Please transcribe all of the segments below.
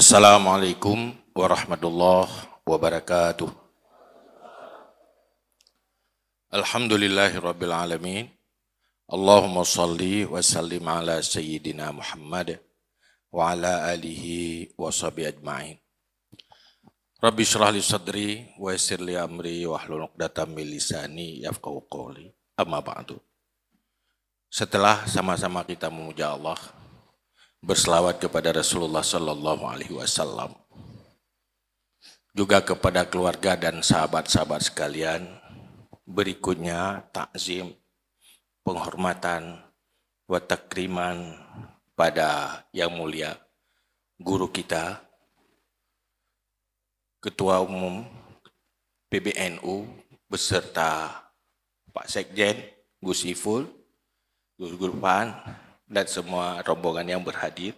Assalamualaikum warahmatullahi wabarakatuh. Alhamdulillahirabbil alamin. Allahumma salli wa sallim ala sayyidina Muhammad wa ala alihi wa sahbihi ajmain. Rabbi syrah li sadri wa yassir li amri wa hlul 'uqdatam min lisani yafqahu qawli. Amma ba'du. Setelah sama-sama kita memuja Allah, berselawat kepada Rasulullah Sallallahu Alaihi Wasallam, juga kepada keluarga dan sahabat-sahabat sekalian. Berikutnya takzim, penghormatan, takriman pada yang mulia guru kita, Ketua Umum PBNU beserta Pak Sekjen Gus Iful, Gus Gurpan, dan semua rombongan yang berhadir,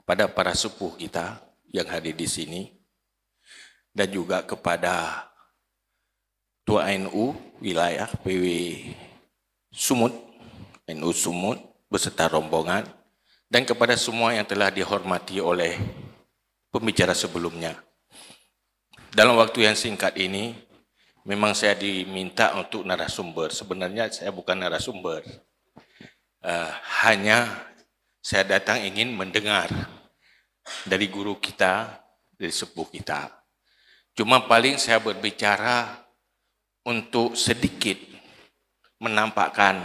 kepada para sepuh kita yang hadir di sini, dan juga kepada tua NU wilayah PW Sumut, NU Sumut beserta rombongan, dan kepada semua yang telah dihormati oleh pembicara sebelumnya. Dalam waktu yang singkat ini, memang saya diminta untuk narasumber. Sebenarnya saya bukan narasumber, uh, hanya saya datang ingin mendengar dari guru kita, dari sepuh kita. Cuma paling saya berbicara untuk sedikit menampakkan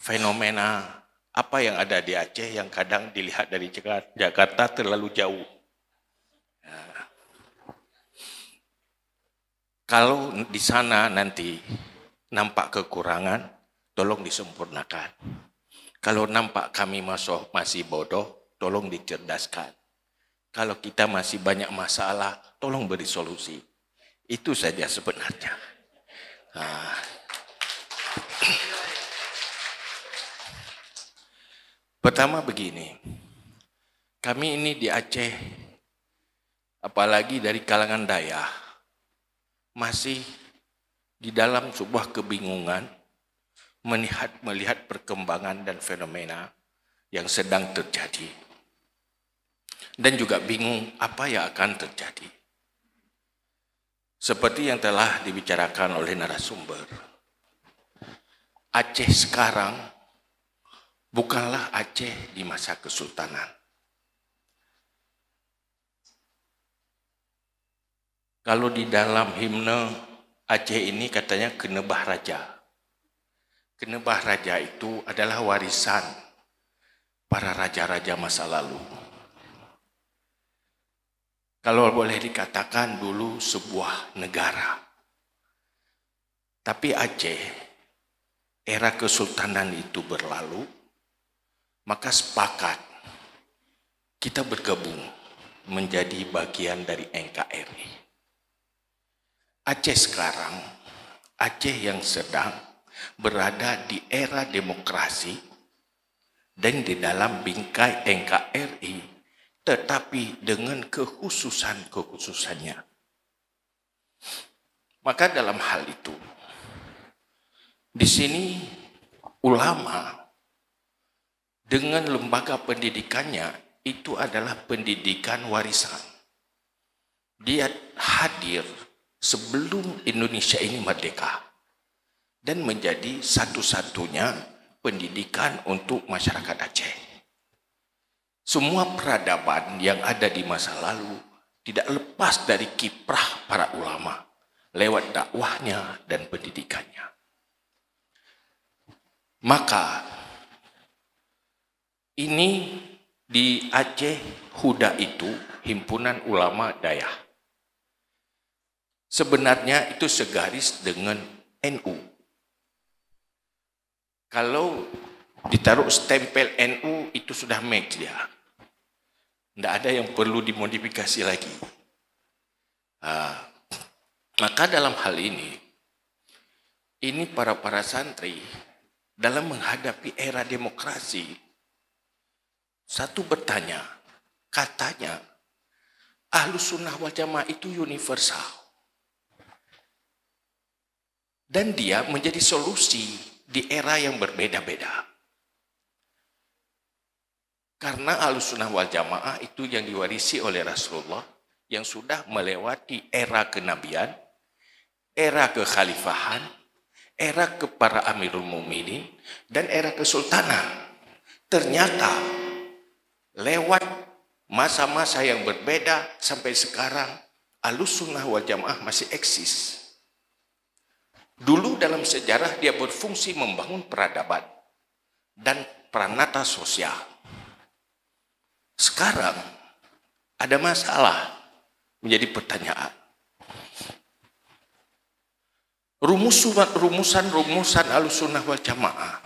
fenomena apa yang ada di Aceh yang kadang dilihat dari Jakarta terlalu jauh. Ya. kalau di sana nanti nampak kekurangan, tolong disempurnakan. Kalau nampak kami masuk masih bodoh, tolong dicerdaskan. Kalau kita masih banyak masalah, tolong beri solusi. Itu saja sebenarnya. Nah. Pertama begini, kami ini di Aceh, apalagi dari kalangan daya, masih di dalam sebuah kebingungan melihat melihat perkembangan dan fenomena yang sedang terjadi dan juga bingung apa yang akan terjadi. Seperti yang telah dibicarakan oleh narasumber, Aceh sekarang bukanlah Aceh di masa kesultanan. Kalau di dalam himne Aceh ini katanya kenebah raja. Kenebah raja itu adalah warisan para raja-raja masa lalu. Kalau boleh dikatakan dulu sebuah negara. Tapi Aceh, era kesultanan itu berlalu, maka sepakat kita bergabung menjadi bagian dari NKRI. Aceh sekarang, Aceh yang sedang berada di era demokrasi dan di dalam bingkai NKRI tetapi dengan kekhususan-kekhususannya. Maka dalam hal itu di sini ulama dengan lembaga pendidikannya itu adalah pendidikan warisan. Dia hadir sebelum Indonesia ini merdeka dan menjadi satu-satunya pendidikan untuk masyarakat Aceh. Semua peradaban yang ada di masa lalu tidak lepas dari kiprah para ulama lewat dakwahnya dan pendidikannya. Maka ini di Aceh Huda itu himpunan ulama dayah. Sebenarnya itu segaris dengan NU kalau ditaruh stempel NU itu sudah match dia. Tidak ada yang perlu dimodifikasi lagi. Uh, maka dalam hal ini, ini para-para santri dalam menghadapi era demokrasi, satu bertanya, katanya, ahlus sunnah wal jamaah itu universal. Dan dia menjadi solusi di era yang berbeda-beda. Karena alusunah sunnah wal jamaah itu yang diwarisi oleh Rasulullah yang sudah melewati era kenabian, era kekhalifahan, era ke para amirul muminin, dan era kesultanan. Ternyata lewat masa-masa yang berbeda sampai sekarang alusunah sunnah wal jamaah masih eksis dalam sejarah dia berfungsi membangun peradaban dan pranata sosial. Sekarang ada masalah menjadi pertanyaan. Rumusan-rumusan alusunah wal jamaah.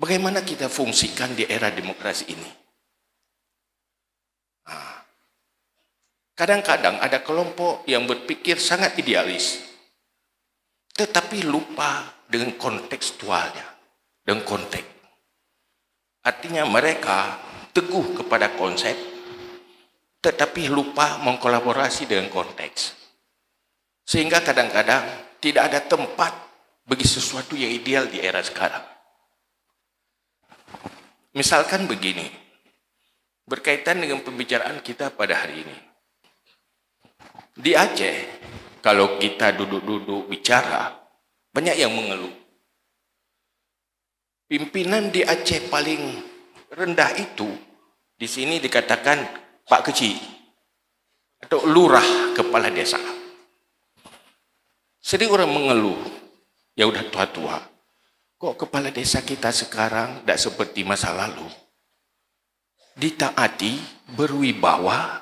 Bagaimana kita fungsikan di era demokrasi ini? Nah, kadang-kadang ada kelompok yang berpikir sangat idealis. Tetapi lupa dengan kontekstualnya, dengan konteks. Artinya mereka teguh kepada konsep, tetapi lupa mengkolaborasi dengan konteks. Sehingga kadang-kadang tidak ada tempat bagi sesuatu yang ideal di era sekarang. Misalkan begini, berkaitan dengan pembicaraan kita pada hari ini. Di Aceh, kalau kita duduk-duduk bicara, banyak yang mengeluh. Pimpinan di Aceh paling rendah itu, di sini dikatakan Pak Kecil atau lurah kepala desa. Sering orang mengeluh, ya udah tua-tua. Kok kepala desa kita sekarang tidak seperti masa lalu? Ditaati, berwibawa,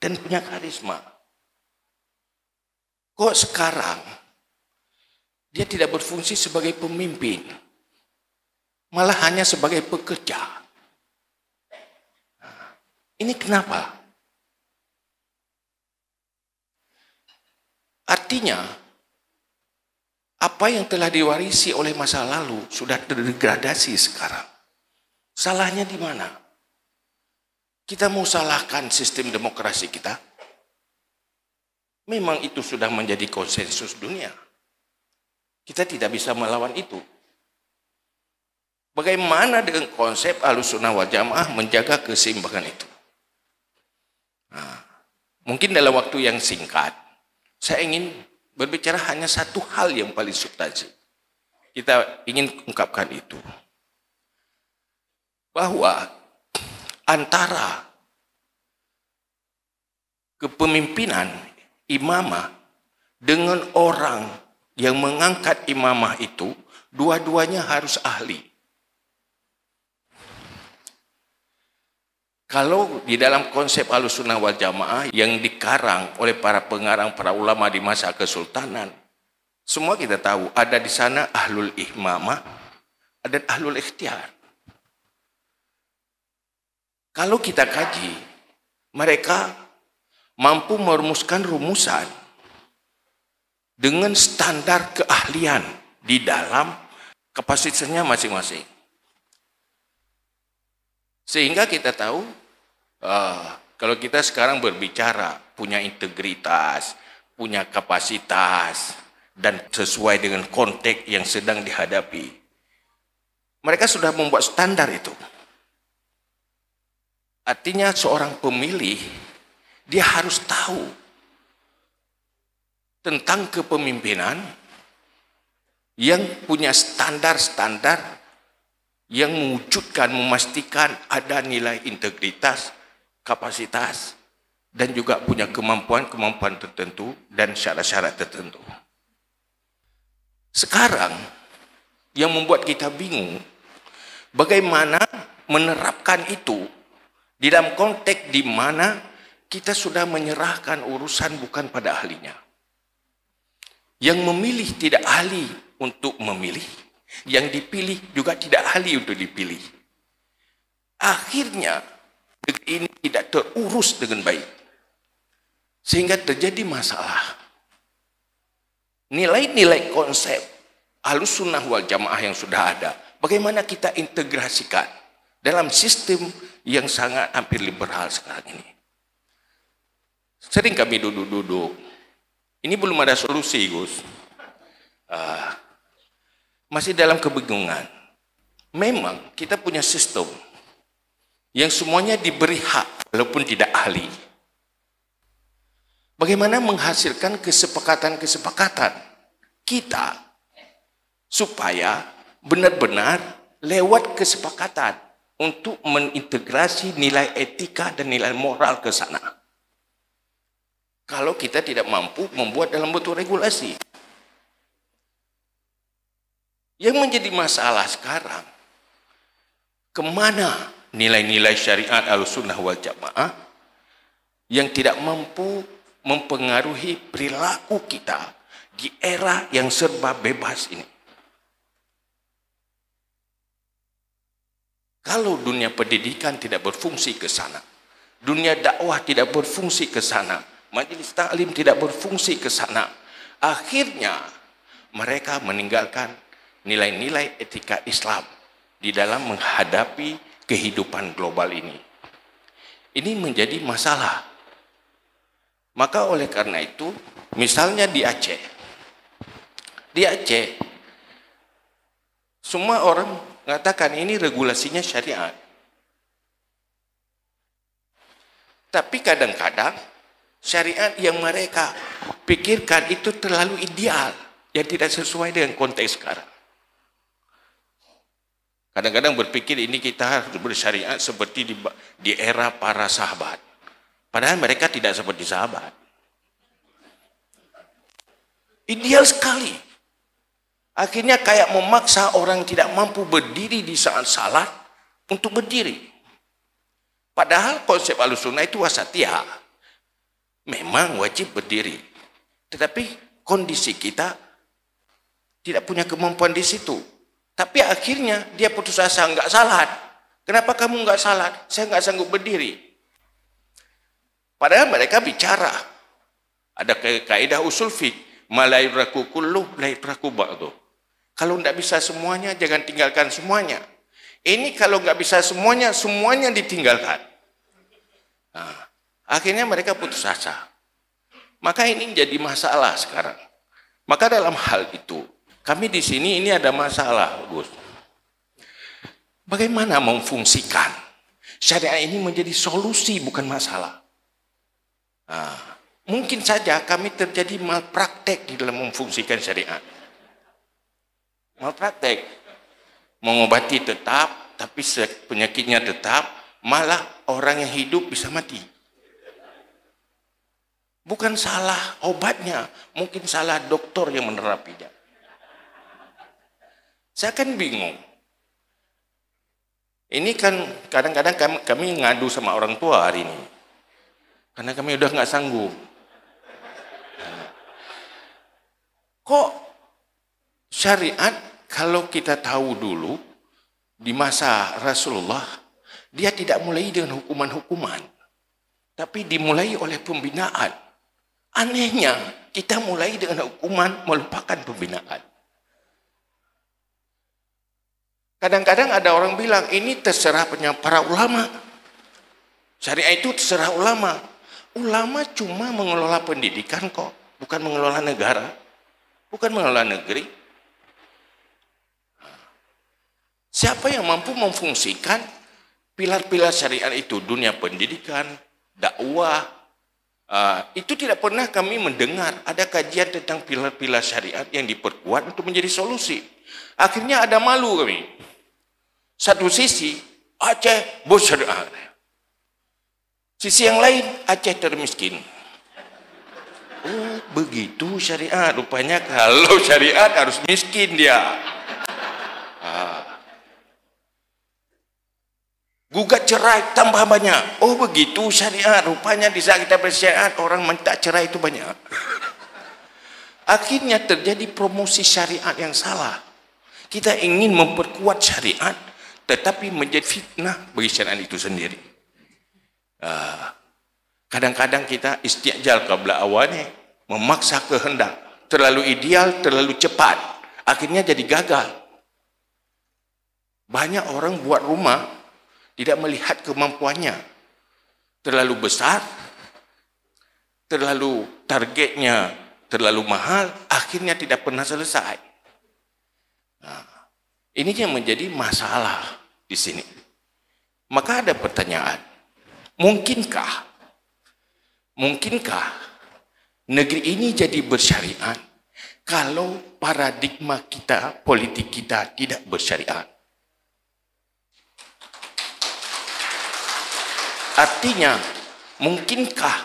dan punya karisma. Kok sekarang dia tidak berfungsi sebagai pemimpin, malah hanya sebagai pekerja. Ini kenapa? Artinya, apa yang telah diwarisi oleh masa lalu sudah terdegradasi sekarang. Salahnya di mana? Kita mau salahkan sistem demokrasi kita? Memang itu sudah menjadi konsensus dunia. Kita tidak bisa melawan itu. Bagaimana dengan konsep alusunah wal jamaah menjaga keseimbangan itu? Nah, mungkin dalam waktu yang singkat, saya ingin berbicara hanya satu hal yang paling substansi. Kita ingin ungkapkan itu. Bahwa antara kepemimpinan imamah dengan orang yang mengangkat imamah itu, dua-duanya harus ahli. Kalau di dalam konsep alusunah wal jamaah yang dikarang oleh para pengarang para ulama di masa kesultanan, semua kita tahu ada di sana ahlul ihmamah, dan ahlul ikhtiar. Kalau kita kaji, mereka mampu merumuskan rumusan dengan standar keahlian di dalam kapasitasnya masing-masing. Sehingga kita tahu uh, kalau kita sekarang berbicara punya integritas, punya kapasitas dan sesuai dengan konteks yang sedang dihadapi. Mereka sudah membuat standar itu. Artinya seorang pemilih dia harus tahu tentang kepemimpinan yang punya standar-standar yang mewujudkan, memastikan ada nilai integritas, kapasitas, dan juga punya kemampuan-kemampuan tertentu dan syarat-syarat tertentu. Sekarang, yang membuat kita bingung, bagaimana menerapkan itu di dalam konteks di mana kita sudah menyerahkan urusan bukan pada ahlinya. Yang memilih tidak ahli untuk memilih, yang dipilih juga tidak ahli untuk dipilih. Akhirnya negeri ini tidak terurus dengan baik. Sehingga terjadi masalah. Nilai-nilai konsep alus sunnah wal jamaah yang sudah ada. Bagaimana kita integrasikan dalam sistem yang sangat hampir liberal sekarang ini. Sering kami duduk-duduk. Ini belum ada solusi, Gus. Uh, masih dalam kebingungan. Memang kita punya sistem yang semuanya diberi hak walaupun tidak ahli. Bagaimana menghasilkan kesepakatan-kesepakatan kita supaya benar-benar lewat kesepakatan untuk mengintegrasi nilai etika dan nilai moral ke sana kalau kita tidak mampu membuat dalam bentuk regulasi. Yang menjadi masalah sekarang, kemana nilai-nilai syariat al-sunnah wal jamaah yang tidak mampu mempengaruhi perilaku kita di era yang serba bebas ini. Kalau dunia pendidikan tidak berfungsi ke sana, dunia dakwah tidak berfungsi ke sana, Majelis taklim tidak berfungsi ke sana. Akhirnya mereka meninggalkan nilai-nilai etika Islam di dalam menghadapi kehidupan global ini. Ini menjadi masalah. Maka oleh karena itu, misalnya di Aceh. Di Aceh, semua orang mengatakan ini regulasinya syariat. Tapi kadang-kadang syariat yang mereka pikirkan itu terlalu ideal yang tidak sesuai dengan konteks sekarang. Kadang-kadang berpikir ini kita harus bersyariat seperti di, di era para sahabat. Padahal mereka tidak seperti sahabat. Ideal sekali. Akhirnya kayak memaksa orang tidak mampu berdiri di saat salat untuk berdiri. Padahal konsep alusunah itu wasatiyah memang wajib berdiri. Tetapi kondisi kita tidak punya kemampuan di situ. Tapi akhirnya dia putus asa, nggak salat. Kenapa kamu nggak salat? Saya nggak sanggup berdiri. Padahal mereka bicara. Ada kaidah usul Malai raku kullu, raku ba'du. Kalau nggak bisa semuanya, jangan tinggalkan semuanya. Ini kalau nggak bisa semuanya, semuanya ditinggalkan. Nah, Akhirnya mereka putus asa. Maka ini jadi masalah sekarang. Maka dalam hal itu, kami di sini ini ada masalah, Gus. Bagaimana memfungsikan syariah ini menjadi solusi bukan masalah. Nah, mungkin saja kami terjadi malpraktek di dalam memfungsikan syariah. Malpraktek mengobati tetap, tapi penyakitnya tetap, malah orang yang hidup bisa mati. Bukan salah obatnya, mungkin salah dokter yang menerapinya. Saya kan bingung. Ini kan kadang-kadang kami, ngadu sama orang tua hari ini. Karena kami udah nggak sanggup. Kok syariat kalau kita tahu dulu di masa Rasulullah dia tidak mulai dengan hukuman-hukuman tapi dimulai oleh pembinaan Anehnya, kita mulai dengan hukuman melupakan pembinaan. Kadang-kadang ada orang bilang, ini terserah para ulama. Syariah itu terserah ulama. Ulama cuma mengelola pendidikan kok, bukan mengelola negara, bukan mengelola negeri. Siapa yang mampu memfungsikan pilar-pilar syariah itu? Dunia pendidikan, dakwah, Uh, itu tidak pernah kami mendengar ada kajian tentang pilar-pilar syariat yang diperkuat untuk menjadi solusi. Akhirnya ada malu kami. Satu sisi Aceh bersyariat. Sisi yang lain Aceh termiskin. Oh, begitu syariat. Rupanya kalau syariat harus miskin dia. gugat cerai tambah banyak oh begitu syariat rupanya di saat kita bersyariat orang minta cerai itu banyak akhirnya terjadi promosi syariat yang salah kita ingin memperkuat syariat tetapi menjadi fitnah bagi syariat itu sendiri ah, kadang-kadang kita istiqjal qabla awalnya memaksa kehendak terlalu ideal terlalu cepat akhirnya jadi gagal banyak orang buat rumah tidak melihat kemampuannya. Terlalu besar, terlalu targetnya terlalu mahal, akhirnya tidak pernah selesai. Nah, ini yang menjadi masalah di sini. Maka ada pertanyaan, mungkinkah, mungkinkah negeri ini jadi bersyariat kalau paradigma kita, politik kita tidak bersyariat? Artinya, mungkinkah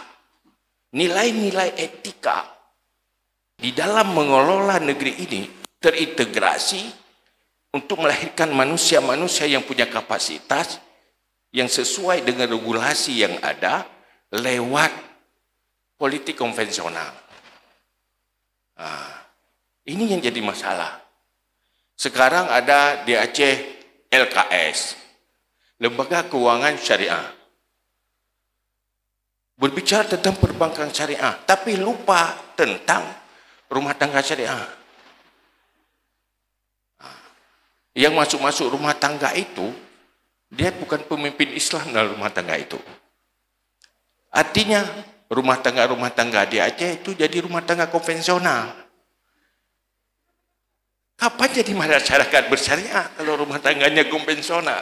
nilai-nilai etika di dalam mengelola negeri ini terintegrasi untuk melahirkan manusia-manusia yang punya kapasitas yang sesuai dengan regulasi yang ada lewat politik konvensional. Nah, ini yang jadi masalah. Sekarang ada di Aceh LKS, Lembaga Keuangan Syariah berbicara tentang perbankan syariah, tapi lupa tentang rumah tangga syariah. Ah. Yang masuk-masuk rumah tangga itu, dia bukan pemimpin Islam dalam rumah tangga itu. Artinya, rumah tangga-rumah tangga di Aceh itu jadi rumah tangga konvensional. Kapan jadi masyarakat bersyariah kalau rumah tangganya konvensional?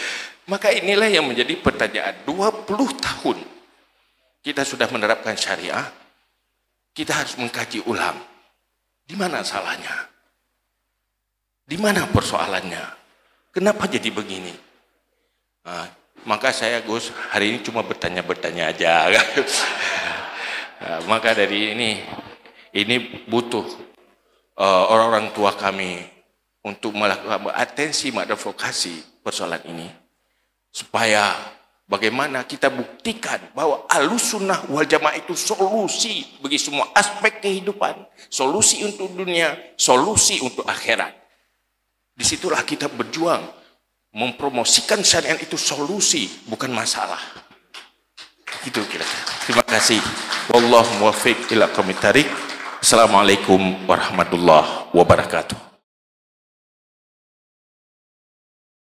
Maka inilah yang menjadi pertanyaan. 20 tahun kita sudah menerapkan syariah, kita harus mengkaji ulang. Di mana salahnya? Di mana persoalannya? Kenapa jadi begini? Nah, maka saya Gus hari ini cuma bertanya-bertanya aja. nah, maka dari ini ini butuh ah, orang-orang uh, tua kami untuk melakukan atensi mengadvokasi persoalan ini supaya Bagaimana kita buktikan bahwa alusunah wal jamaah itu solusi bagi semua aspek kehidupan. Solusi untuk dunia, solusi untuk akhirat. Disitulah kita berjuang mempromosikan syariat itu solusi, bukan masalah. Itu kira-kira. Terima kasih. Wallahu muwaffiq ila Assalamualaikum warahmatullahi wabarakatuh.